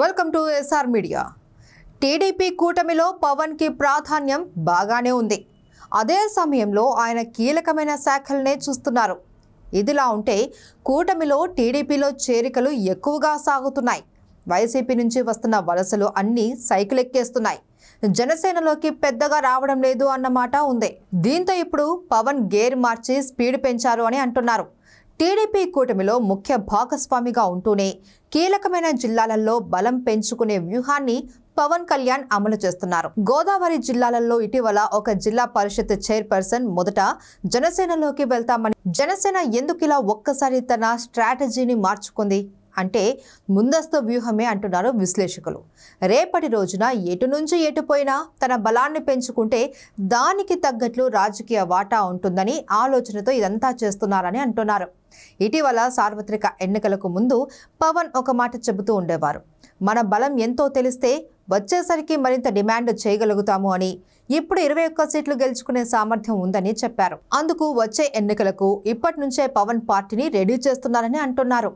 welcome to S R media TDP కూటమిలో పవన్కి ప్రాధాన్యం బాగానే ఉంది అదే సమయంలో ఆయన కీలకమైన శాఖలనే చూస్తున్నారు ఇదిలా ఉంటే కూటమిలో టీడీపీలో చేరికలు ఎక్కువగా సాగుతున్నాయి వైసీపీ నుంచి వస్తున్న వలసలు అన్నీ సైకిల్ ఎక్కేస్తున్నాయి జనసేనలోకి పెద్దగా రావడం లేదు అన్నమాట ఉంది దీంతో ఇప్పుడు పవన్ గేర్ మార్చి స్పీడ్ పెంచారు అని అంటున్నారు టీడీపీ కూటమిలో ముఖ్య భాగస్వామిగా ఉంటూనే కీలకమైన జిల్లాలలో బలం పెంచుకునే వ్యూహాన్ని పవన్ కళ్యాణ్ అమలు చేస్తున్నారు గోదావరి జిల్లాలలో ఇటీవల ఒక జిల్లా పరిషత్ చైర్పర్సన్ మొదట జనసేనలోకి వెళ్తామని జనసేన ఎందుకు ఇలా ఒక్కసారి తన స్ట్రాటజీని మార్చుకుంది అంటే ముందస్తు వ్యూహమే అంటున్నారు విశ్లేషకులు రేపటి రోజున ఎటు నుంచి పోయినా తన బలాన్ని పెంచుకుంటే దానికి తగ్గట్లు రాజకీయ వాటా ఉంటుందని ఆలోచనతో ఇదంతా చేస్తున్నారని అంటున్నారు ఇటీవల సార్వత్రిక ఎన్నికలకు ముందు పవన్ ఒక మాట చెబుతూ ఉండేవారు మన బలం ఎంతో తెలిస్తే వచ్చేసరికి మరింత డిమాండ్ చేయగలుగుతాము అని ఇప్పుడు ఇరవై ఒక్క సీట్లు గెలుచుకునే సామర్థ్యం ఉందని చెప్పారు అందుకు వచ్చే ఎన్నికలకు ఇప్పటి నుంచే పవన్ పార్టీని రెడీ చేస్తున్నారని అంటున్నారు